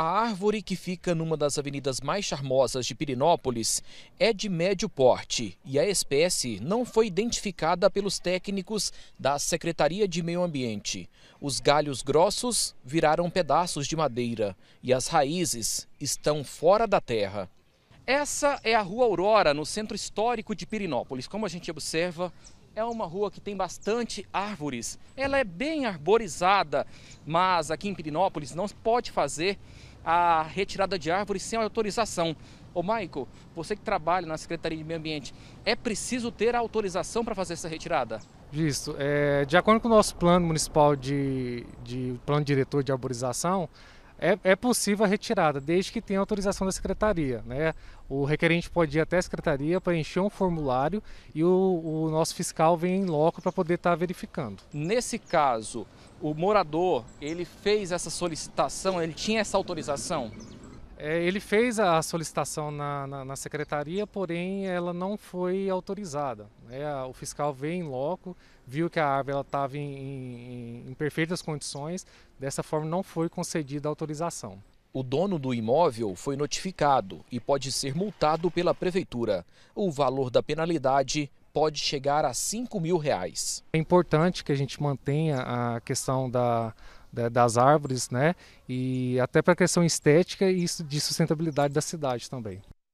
A árvore que fica numa das avenidas mais charmosas de Pirinópolis é de médio porte e a espécie não foi identificada pelos técnicos da Secretaria de Meio Ambiente. Os galhos grossos viraram pedaços de madeira e as raízes estão fora da terra. Essa é a Rua Aurora, no centro histórico de Pirinópolis. Como a gente observa, é uma rua que tem bastante árvores. Ela é bem arborizada, mas aqui em Pirinópolis não pode fazer a retirada de árvores sem autorização. Ô Maico, você que trabalha na Secretaria de Meio Ambiente, é preciso ter autorização para fazer essa retirada? Visto. É, de acordo com o nosso plano municipal de, de plano diretor de arborização, é, é possível a retirada, desde que tenha autorização da secretaria. Né? O requerente pode ir até a secretaria, preencher um formulário e o, o nosso fiscal vem em loco para poder estar tá verificando. Nesse caso, o morador, ele fez essa solicitação, ele tinha essa autorização? É, ele fez a solicitação na, na, na, secretaria, porém ela não foi autorizada. Né? O fiscal veio em loco, viu que a árvore estava em, em, em perfeitas condições, dessa forma não foi concedida a autorização. O dono do imóvel foi notificado e pode ser multado pela prefeitura. O valor da penalidade pode chegar a 5 mil reais. É importante que a gente mantenha a questão da, da, das árvores, né? E até para a questão estética e de sustentabilidade da cidade também.